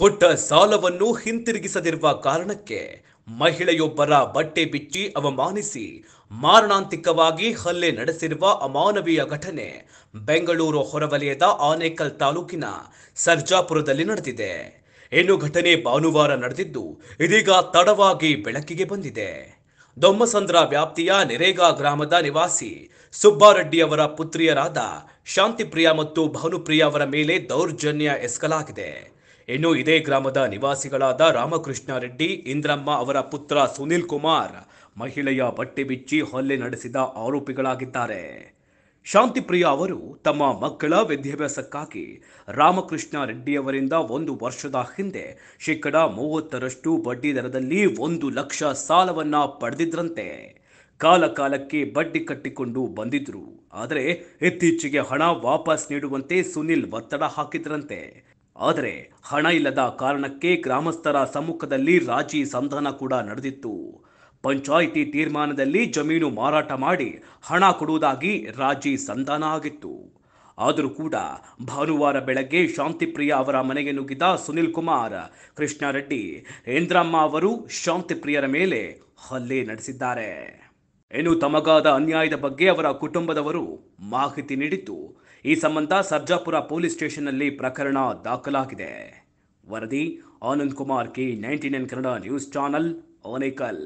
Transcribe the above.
ಕೊಟ್ಟ ಸಾಲವನ್ನು ಹಿಂತಿರುಗಿಸದಿರುವ ಕಾರಣಕ್ಕೆ ಮಹಿಳೆಯೊಬ್ಬರ ಬಟ್ಟೆ ಬಿಚ್ಚಿ ಅವಮಾನಿಸಿ ಮಾರಣಾಂತಿಕವಾಗಿ ಹಲ್ಲೆ ನಡೆಸಿರುವ ಅಮಾನವೀಯ ಘಟನೆ ಬೆಂಗಳೂರು ಹೊರವಲಯದ ಆನೇಕಲ್ ತಾಲೂಕಿನ ಸರ್ಜಾಪುರದಲ್ಲಿ ನಡೆದಿದೆ ಇನ್ನು ಘಟನೆ ಭಾನುವಾರ ನಡೆದಿದ್ದು ಇದೀಗ ತಡವಾಗಿ ಬೆಳಕಿಗೆ ಬಂದಿದೆ ದೊಮ್ಮಸಂದ್ರ ವ್ಯಾಪ್ತಿಯ ನೆರೇಗಾ ಗ್ರಾಮದ ನಿವಾಸಿ ಸುಬ್ಬಾರೆಡ್ಡಿ ಅವರ ಪುತ್ರಿಯರಾದ ಶಾಂತಿಪ್ರಿಯ ಮತ್ತು ಭಾನುಪ್ರಿಯ ಅವರ ಮೇಲೆ ದೌರ್ಜನ್ಯ ಎಸಗಲಾಗಿದೆ ಇನ್ನು ಇದೇ ಗ್ರಾಮದ ನಿವಾಸಿಗಳಾದ ರಾಮಕೃಷ್ಣ ರೆಡ್ಡಿ ಇಂದ್ರಮ್ಮ ಅವರ ಪುತ್ರ ಸುನಿಲ್ ಕುಮಾರ್ ಮಹಿಳೆಯ ಬಟ್ಟೆ ಬಿಚ್ಚಿ ಹಲ್ಲೆ ನಡೆಸಿದ ಆರೋಪಿಗಳಾಗಿದ್ದಾರೆ ಶಾಂತಿಪ್ರಿಯ ಅವರು ತಮ್ಮ ಮಕ್ಕಳ ವಿದ್ಯಾಭ್ಯಾಸಕ್ಕಾಗಿ ರಾಮಕೃಷ್ಣ ರೆಡ್ಡಿಯವರಿಂದ ಒಂದು ವರ್ಷದ ಹಿಂದೆ ಶೇಕಡಾ ಮೂವತ್ತರಷ್ಟು ಬಡ್ಡಿ ದರದಲ್ಲಿ ಒಂದು ಲಕ್ಷ ಸಾಲವನ್ನ ಪಡೆದಿದ್ರಂತೆ ಕಾಲಕಾಲಕ್ಕೆ ಬಡ್ಡಿ ಕಟ್ಟಿಕೊಂಡು ಬಂದಿದ್ರು ಆದರೆ ಇತ್ತೀಚೆಗೆ ಹಣ ವಾಪಸ್ ನೀಡುವಂತೆ ಸುನಿಲ್ ಒತ್ತಡ ಹಾಕಿದ್ರಂತೆ ಆದರೆ ಹಣ ಇಲ್ಲದ ಕಾರಣಕ್ಕೆ ಗ್ರಾಮಸ್ಥರ ಸಮ್ಮುಖದಲ್ಲಿ ರಾಜಿ ಸಂಧಾನ ಕೂಡ ನಡೆದಿತ್ತು ಪಂಚಾಯಿತಿ ತೀರ್ಮಾನದಲ್ಲಿ ಜಮೀನು ಮಾರಾಟ ಮಾಡಿ ಹಣ ಕೊಡುವುದಾಗಿ ರಾಜಿ ಸಂಧಾನ ಆಗಿತ್ತು ಆದರೂ ಕೂಡ ಭಾನುವಾರ ಬೆಳಗ್ಗೆ ಶಾಂತಿಪ್ರಿಯ ಅವರ ಮನೆಗೆ ನುಗ್ಗಿದ ಸುನಿಲ್ ಕುಮಾರ್ ಕೃಷ್ಣಾರೆಡ್ಡಿ ಇಂದ್ರಮ್ಮ ಅವರು ಶಾಂತಿಪ್ರಿಯರ ಮೇಲೆ ಹಲ್ಲೆ ನಡೆಸಿದ್ದಾರೆ ಇನ್ನು ತಮಗಾದ ಅನ್ಯಾಯದ ಬಗ್ಗೆ ಅವರ ಕುಟುಂಬದವರು ಮಾಹಿತಿ ನೀಡಿದ್ದು ಈ ಸಂಬಂಧ ಸರ್ಜಾಪುರ ಪೊಲೀಸ್ ಸ್ಟೇಷನ್ನಲ್ಲಿ ಪ್ರಕರಣ ದಾಖಲಾಗಿದೆ ವರದಿ Anand Kumar K ninety nine Kannada news channel ಓನೇಕಲ್